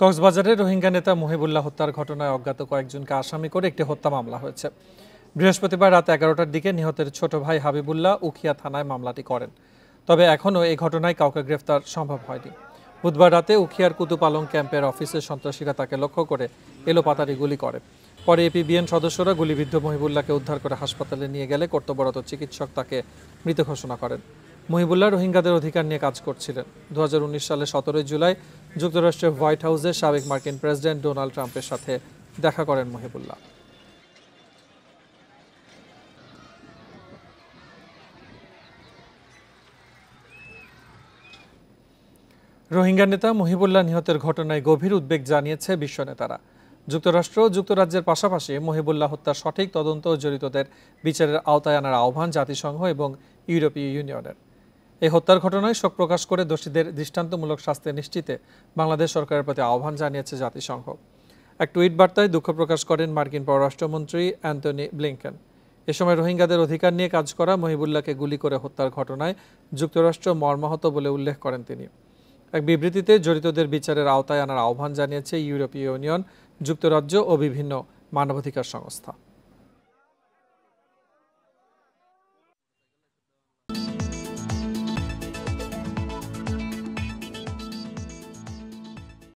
কক্সবাজারে রোহিঙ্গা নেতা মহিবুল্লাহ হত্যার ঘটনায় অজ্ঞাত কয়েকজনকে আসামি করে একটি হত্যা মামলা হয়েছে বৃহস্পতিবার রাত এগারোটার দিকে নিহতের ছোট ভাই হাবিবুল্লাহ উখিয়া থানায় মামলাটি করেন তবে এখনও এই ঘটনায় কাউকে গ্রেফতার সম্ভব হয়নি বুধবার রাতে উখিয়ার কুতুপালং ক্যাম্পের অফিসে সন্ত্রাসীরা তাকে লক্ষ্য করে এলোপাতারি গুলি করে পরে এপিবিএন সদস্যরা গুলিবিদ্ধ মহিবুল্লাহকে উদ্ধার করে হাসপাতালে নিয়ে গেলে কর্তব্যরত চিকিৎসক তাকে মৃত ঘোষণা করেন মহিবুল্লাহ রোহিঙ্গাদের অধিকার নিয়ে কাজ করছিলেন দু সালের সতেরোই জুলাই যুক্তরাষ্ট্রের হোয়াইট হাউসে সাবেক মার্কিন প্রেসিডেন্ট ডোনাল্ড ট্রাম্পের সাথে দেখা করেন মহিবুল্লাহ রোহিঙ্গা নেতা মহিবুল্লাহ নিহতের ঘটনায় গভীর উদ্বেগ জানিয়েছে বিশ্ব নেতারা যুক্তরাষ্ট্র যুক্তরাজ্যের পাশাপাশি মহিবুল্লাহ হত্যার সঠিক তদন্ত জড়িতদের বিচারের আওতায় আনার আহ্বান জাতিসংঘ এবং ইউরোপীয় ইউনিয়নের এই হত্যার ঘটনায় শোক প্রকাশ করে দোষীদের দৃষ্টান্তমূলক শাস্তি নিশ্চিতে বাংলাদেশ সরকারের প্রতি আহ্বান জানিয়েছে জাতিসংঘ এক টুইট বার্তায় দুঃখ প্রকাশ করেন মার্কিন পররাষ্ট্রমন্ত্রী অ্যান্টনি ব্লিংকেন এ সময় রোহিঙ্গাদের অধিকার নিয়ে কাজ করা মহিবুল্লাহকে গুলি করে হত্যার ঘটনায় যুক্তরাষ্ট্র মর্মাহত বলে উল্লেখ করেন তিনি এক বিবৃতিতে জড়িতদের বিচারের আওতায় আনার আহ্বান জানিয়েছে ইউরোপীয় ইউনিয়ন যুক্তরাজ্য ও বিভিন্ন মানবাধিকার সংস্থা